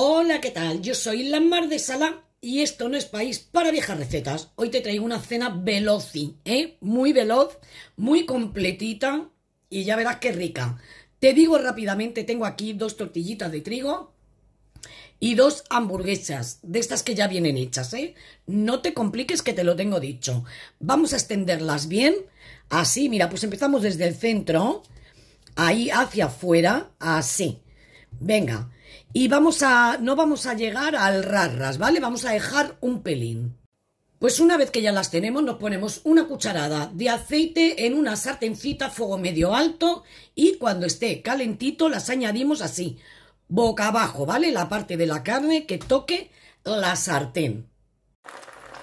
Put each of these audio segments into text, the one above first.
Hola, ¿qué tal? Yo soy Lamar de Sala y esto no es país para viejas recetas. Hoy te traigo una cena veloz, ¿eh? Muy veloz, muy completita y ya verás qué rica. Te digo rápidamente, tengo aquí dos tortillitas de trigo y dos hamburguesas, de estas que ya vienen hechas, ¿eh? No te compliques que te lo tengo dicho. Vamos a extenderlas bien, así, mira, pues empezamos desde el centro, ahí hacia afuera, así. Venga, y vamos a, no vamos a llegar al rarras, ¿vale? Vamos a dejar un pelín. Pues una vez que ya las tenemos, nos ponemos una cucharada de aceite en una sartencita a fuego medio alto y cuando esté calentito las añadimos así, boca abajo, ¿vale? La parte de la carne que toque la sartén.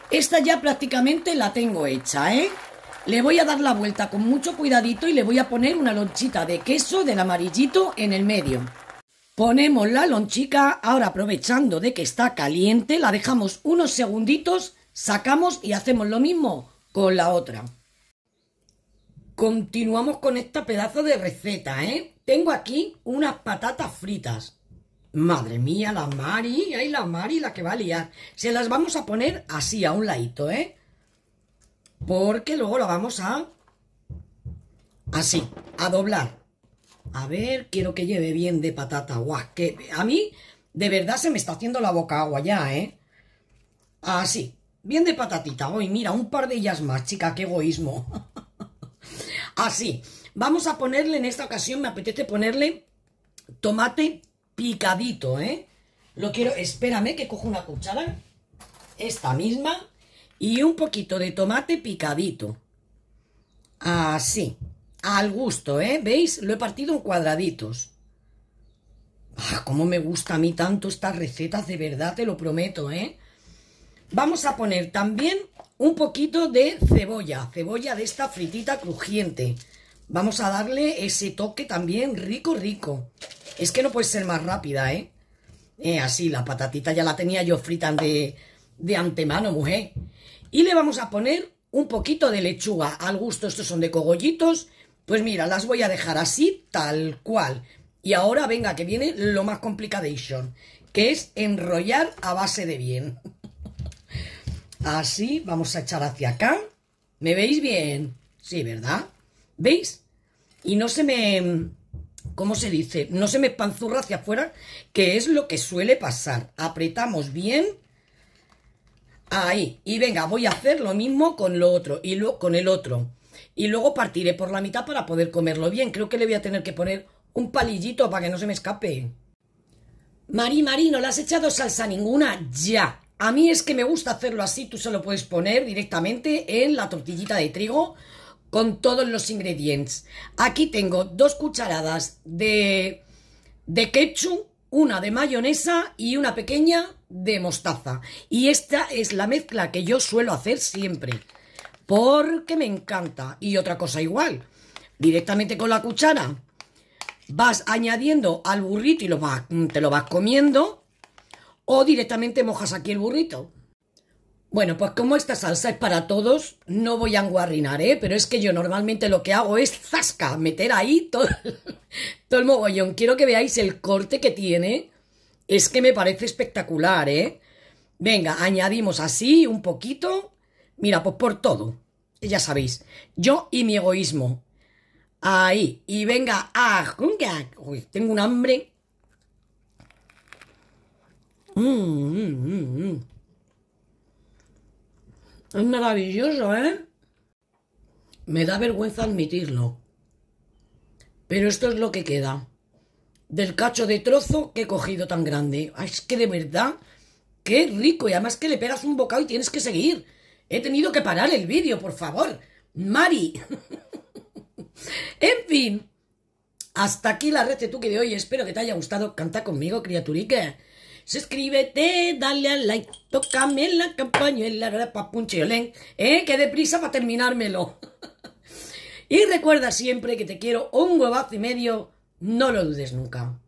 Esta ya prácticamente la tengo hecha, ¿eh? Le voy a dar la vuelta con mucho cuidadito y le voy a poner una lonchita de queso del amarillito en el medio. Ponemos la lonchica, ahora aprovechando de que está caliente, la dejamos unos segunditos, sacamos y hacemos lo mismo con la otra. Continuamos con esta pedazo de receta, ¿eh? Tengo aquí unas patatas fritas. Madre mía, la Mari, ahí la Mari, la que va a liar. Se las vamos a poner así, a un ladito, ¿eh? Porque luego la vamos a... Así, a doblar. A ver, quiero que lleve bien de patata. Guau, que a mí de verdad se me está haciendo la boca agua ya, ¿eh? Así, bien de patatita. Hoy, mira, un par de ellas más, chica, qué egoísmo. Así, vamos a ponerle en esta ocasión, me apetece ponerle tomate picadito, ¿eh? Lo quiero, espérame que cojo una cuchara, esta misma, y un poquito de tomate picadito. Así al gusto, ¿eh? ¿Veis? Lo he partido en cuadraditos. Ah, cómo me gusta a mí tanto estas recetas, de verdad, te lo prometo, ¿eh? Vamos a poner también un poquito de cebolla, cebolla de esta fritita crujiente. Vamos a darle ese toque también rico, rico. Es que no puede ser más rápida, ¿eh? eh así, la patatita ya la tenía yo frita de, de antemano, mujer. Y le vamos a poner un poquito de lechuga al gusto. Estos son de cogollitos pues mira, las voy a dejar así, tal cual. Y ahora venga, que viene lo más complicadation, que es enrollar a base de bien. Así, vamos a echar hacia acá. ¿Me veis bien? Sí, ¿verdad? ¿Veis? Y no se me... ¿Cómo se dice? No se me panzurra hacia afuera, que es lo que suele pasar. Apretamos bien. Ahí. Y venga, voy a hacer lo mismo con lo otro. Y luego con el otro y luego partiré por la mitad para poder comerlo bien. Creo que le voy a tener que poner un palillito para que no se me escape. Mari, Mari, no le has echado salsa ninguna ya. A mí es que me gusta hacerlo así, tú se lo puedes poner directamente en la tortillita de trigo con todos los ingredientes. Aquí tengo dos cucharadas de, de ketchup, una de mayonesa y una pequeña de mostaza. Y esta es la mezcla que yo suelo hacer siempre porque me encanta. Y otra cosa igual, directamente con la cuchara vas añadiendo al burrito y lo mm, te lo vas comiendo o directamente mojas aquí el burrito. Bueno, pues como esta salsa es para todos, no voy a enguarrinar, ¿eh? Pero es que yo normalmente lo que hago es zasca, meter ahí todo, todo el mogollón. Quiero que veáis el corte que tiene. Es que me parece espectacular, ¿eh? Venga, añadimos así un poquito Mira, pues por todo. Ya sabéis. Yo y mi egoísmo. Ahí. Y venga. Ah, Uy, tengo un hambre. Mm, mm, mm, es maravilloso, ¿eh? Me da vergüenza admitirlo. Pero esto es lo que queda. Del cacho de trozo que he cogido tan grande. es que de verdad, qué rico. Y además que le pegas un bocado y tienes que seguir. He tenido que parar el vídeo, por favor. Mari. en fin. Hasta aquí la red de hoy. Espero que te haya gustado. Canta conmigo, criaturica. Suscríbete, dale al like, tócame la campañuela, papunchiolén, eh, que deprisa para terminármelo. y recuerda siempre que te quiero un huevazo y medio, no lo dudes nunca.